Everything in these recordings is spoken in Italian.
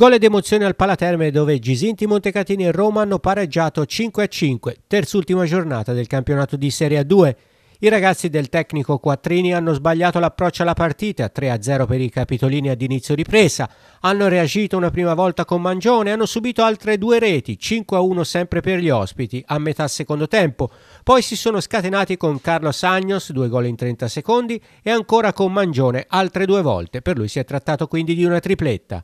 Gol ed emozione al Palaterme dove Gisinti, Montecatini e Roma hanno pareggiato 5-5, terz'ultima giornata del campionato di Serie A2. I ragazzi del tecnico Quattrini hanno sbagliato l'approccio alla partita, 3-0 per i capitolini ad inizio ripresa, hanno reagito una prima volta con Mangione, hanno subito altre due reti, 5-1 sempre per gli ospiti, a metà secondo tempo, poi si sono scatenati con Carlos Agnos, due gol in 30 secondi, e ancora con Mangione, altre due volte, per lui si è trattato quindi di una tripletta.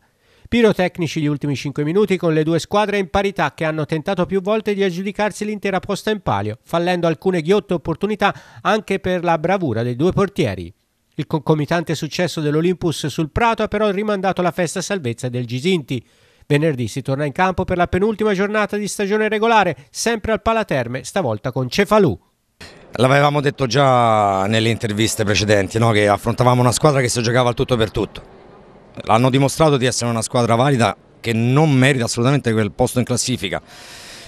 Pirotecnici gli ultimi 5 minuti con le due squadre in parità che hanno tentato più volte di aggiudicarsi l'intera posta in palio, fallendo alcune ghiotte opportunità anche per la bravura dei due portieri. Il concomitante successo dell'Olympus sul Prato ha però rimandato la festa salvezza del Gisinti. Venerdì si torna in campo per la penultima giornata di stagione regolare, sempre al Palaterme, stavolta con Cefalù. L'avevamo detto già nelle interviste precedenti, no? che affrontavamo una squadra che si giocava al tutto per tutto hanno dimostrato di essere una squadra valida che non merita assolutamente quel posto in classifica.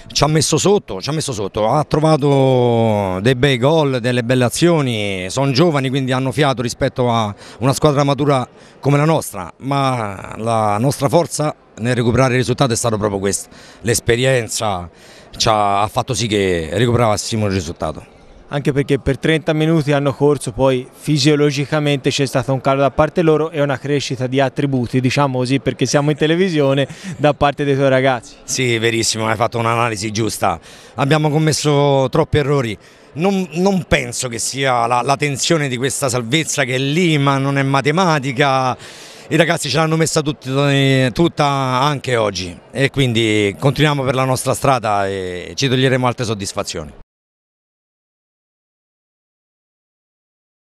Ci ha messo sotto, ci ha messo sotto, ha trovato dei bei gol, delle belle azioni, sono giovani quindi hanno fiato rispetto a una squadra matura come la nostra, ma la nostra forza nel recuperare il risultato è stata proprio questa, l'esperienza ci ha fatto sì che recuperassimo il risultato anche perché per 30 minuti hanno corso, poi fisiologicamente c'è stato un calo da parte loro e una crescita di attributi, diciamo così, perché siamo in televisione da parte dei tuoi ragazzi. Sì, verissimo, hai fatto un'analisi giusta. Abbiamo commesso troppi errori. Non, non, penso che sia la, la tensione di questa salvezza che è lì, ma non è matematica i ragazzi ce l'hanno messa tutta, tutta, anche oggi e quindi continuiamo per la nostra strada e ci toglieremo altre soddisfazioni.